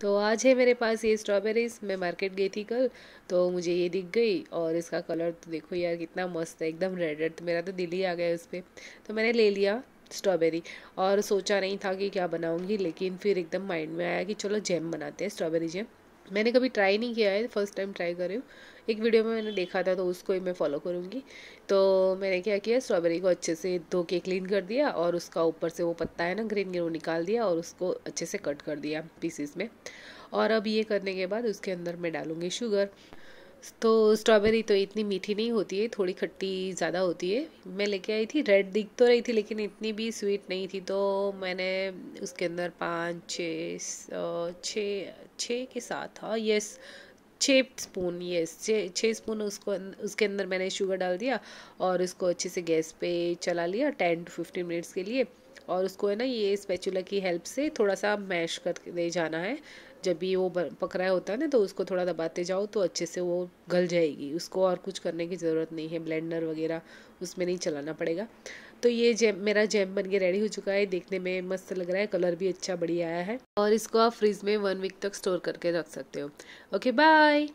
तो आज है मेरे पास ये स्ट्रॉबेरीज मैं मार्केट गई थी कल तो मुझे ये दिख गई और इसका कलर तो देखो यार कितना मस्त है एकदम रेड रेड तो मेरा तो दिल ही आ गया उस पर तो मैंने ले लिया स्ट्रॉबेरी और सोचा नहीं था कि क्या बनाऊँगी लेकिन फिर एकदम माइंड में आया कि चलो जैम बनाते हैं स्ट्रॉबेरी जैम मैंने कभी ट्राई नहीं किया है फर्स्ट टाइम ट्राई कर रही हूँ एक वीडियो में मैंने देखा था तो उसको ही मैं फॉलो करूँगी तो मैंने क्या किया स्ट्रॉबेरी को अच्छे से धो के क्लीन कर दिया और उसका ऊपर से वो पत्ता है ना ग्रीन ग्रीन वो निकाल दिया और उसको अच्छे से कट कर दिया पीसीस में और अब ये करने के बाद उसके अंदर मैं डालूँगी शुगर तो स्ट्रॉबेरी तो इतनी मीठी नहीं होती है थोड़ी खट्टी ज़्यादा होती है मैं लेके आई थी रेड दिख तो रही थी लेकिन इतनी भी स्वीट नहीं थी तो मैंने उसके अंदर पाँच छः छः छः के साथ था हाँ, यस छः स्पून यस छः छः स्पून उसको अं, उसके अंदर मैंने शुगर डाल दिया और उसको अच्छे से गैस पे चला लिया टेन टू फिफ्टीन मिनट्स के लिए और उसको है ना ये स्पैचुला की हेल्प से थोड़ा सा मैश कर ले जाना है जब भी वो पक रहा होता है ना तो उसको थोड़ा दबाते जाओ तो अच्छे से वो गल जाएगी उसको और कुछ करने की ज़रूरत नहीं है ब्लेंडर वगैरह उसमें नहीं चलाना पड़ेगा तो ये जैम मेरा जैम बन के रेडी हो चुका है देखने में मस्त लग रहा है कलर भी अच्छा बढ़िया आया है और इसको आप फ्रिज में वन वीक तक स्टोर करके रख सकते हो ओके बाय